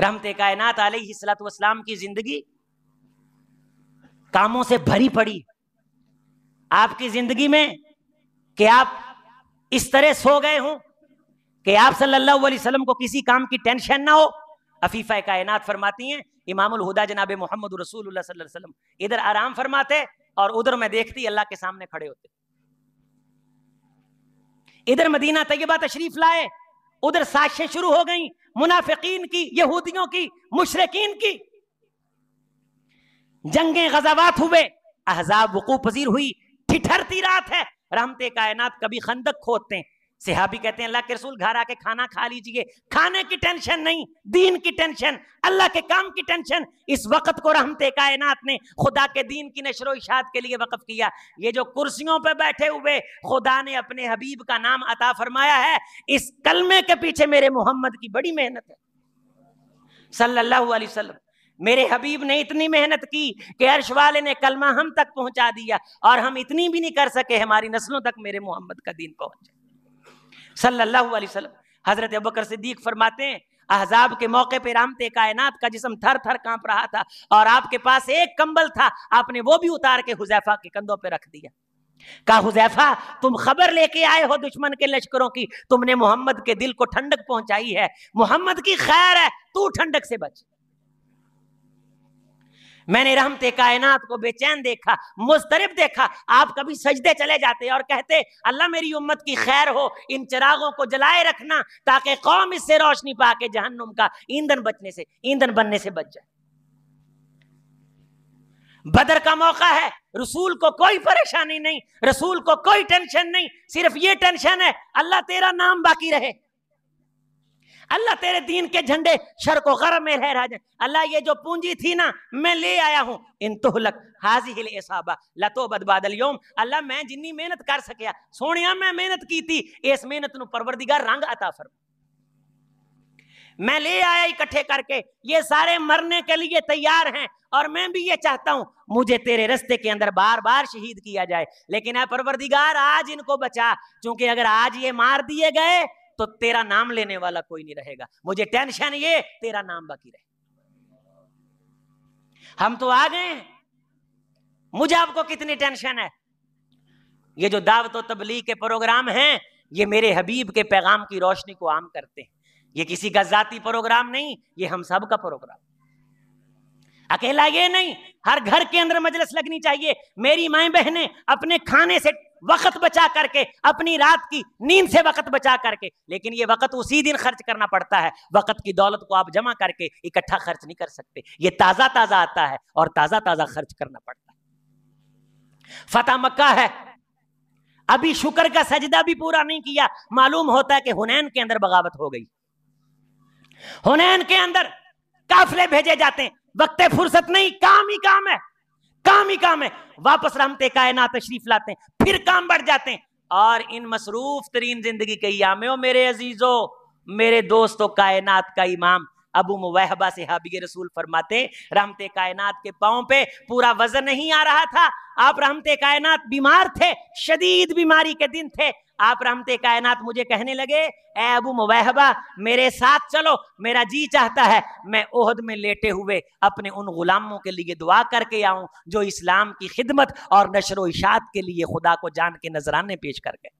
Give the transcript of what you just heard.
रहमत कायनात आलतम की जिंदगी कामों से भरी पड़ी आपकी जिंदगी में कि आप इस तरह सो गए हो कि आप सल्लल्लाहु अलैहि वसल्लम को किसी काम की टेंशन ना हो अफीफा कायनात फरमाती हैं इमामुल हुदा जनाब मोहम्मद रसूल वसल्लम इधर आराम फरमाते और उधर मैं देखती अल्लाह के सामने खड़े होते इधर मदीना तैयबा तशरीफ लाए उधर साजिशें शुरू हो गई मुनाफिकीन की यहूदियों की मुशरकिन की जंगे गजावात हुए अहजाब वकू पजीर हुई ठिठरती रात है रामते कायनात कभी खंदक खोदते हैं सिहाबी कहते हैं अल्लाह के रसूल घर आके खाना खा लीजिए खाने की टेंशन नहीं दीन की टेंशन अल्लाह के काम की टेंशन इस वक्त को रहमते कायनात ने खुदा के दीन की नशर इशात के लिए वक्फ किया ये जो कुर्सियों पर बैठे हुए खुदा ने अपने हबीब का नाम अता फरमाया है इस कलमे के पीछे मेरे मोहम्मद की बड़ी मेहनत है सल्लल्लाहु अलैहि वसल्लम मेरे हबीब ने इतनी मेहनत की कि अर्श वाले ने कलमा हम तक पहुंचा दिया और हम इतनी भी नहीं कर सके हमारी नस्लों तक मेरे मोहम्मद का दीन पहुंचे सल्लल्लाहु अलैहि वसल्लम हजरत अबकर सिद्दीक फरमाते हैं अहजाब के मौके पर रामते कायनात का जिसम थर थर कांप रहा था और आपके पास एक कंबल था आपने वो भी उतार के हुजैफा के कंधों पर रख दिया कहा हुजैफा तुम खबर लेके आए हो दुश्मन के लश्करों की तुमने मोहम्मद के दिल को ठंडक पहुंचाई है मोहम्मद की खैर है तू ठंडक से बच मैंने रहमते कायनात को बेचैन देखा मुस्तरब देखा आप कभी सजदे चले जाते और कहते अल्लाह मेरी उम्मत की खैर हो इन चिरागों को जलाए रखना ताकि कौम इससे रोशनी पा के जहन्नुम का ईंधन बचने से ईंधन बनने से बच जाए बदर का मौका है रसूल को कोई परेशानी नहीं रसूल को कोई टेंशन नहीं सिर्फ ये टेंशन है अल्लाह तेरा नाम बाकी रहे अल्लाह तेरे दीन के झंडे शर को गर्म में लहरा जाए अल्लाह ये जो पूंजी थी ना मैं ले आया हूँ इन तुहलक हाजी हिल एसाबा लतो बदबादल योम अल्लाह मैं जिन्नी मेहनत कर सकिया सोनिया मैं मेहनत की थी इस मेहनत नु परवरदिगार रंग अता फर मैं ले आया इकट्ठे करके ये सारे मरने के लिए तैयार हैं और मैं भी ये चाहता हूं मुझे तेरे रस्ते के अंदर बार बार शहीद किया जाए लेकिन परवरदिगार आज इनको बचा क्योंकि अगर आज ये मार दिए गए तो तेरा नाम लेने वाला कोई नहीं रहेगा मुझे टेंशन ये तेरा नाम बाकी रहे हम तो आ गए मुझे आपको कितनी टेंशन है ये जो दावत तबलीग के प्रोग्राम हैं ये मेरे हबीब के पैगाम की रोशनी को आम करते हैं ये किसी का जाति प्रोग्राम नहीं ये हम सब का प्रोग्राम अकेला ये नहीं हर घर के अंदर मजलिस लगनी चाहिए मेरी माए बहने अपने खाने से वक्त बचा करके अपनी रात की नींद से वक्त बचा करके लेकिन ये वक्त उसी दिन खर्च करना पड़ता है वक्त की दौलत को आप जमा करके इकट्ठा खर्च नहीं कर सकते ये ताज़ा ताज़ा आता है और ताज़ा ताज़ा खर्च करना पड़ता है फतेह मक्का है अभी शुक्र का सजदा भी पूरा नहीं किया मालूम होता है कि हुनैन के अंदर बगावत हो गई हुनैन के अंदर काफले भेजे जाते हैं वक्त फुर्सत नहीं काम ही काम है काम ही काम है वापस रामते कायनात तशरीफ लाते हैं फिर काम बढ़ जाते हैं और इन मसरूफ तरीन जिंदगी के यामे हो मेरे अजीजो मेरे दोस्तों कायनात का इमाम अबू मुवहबा से हाबी रसूल फरमाते रहमते कायनात के पाओ पे पूरा वजन नहीं आ रहा था आप रहमते कायनात बीमार थे शदीद बीमारी के दिन थे आप रामते कायनात मुझे कहने लगे ए अबू मुबहबा मेरे साथ चलो मेरा जी चाहता है मैं ओहद में लेटे हुए अपने उन गुलामों के लिए दुआ करके आऊं जो इस्लाम की खिदमत और नशर इशात के लिए खुदा को जान के नजराने पेश कर गए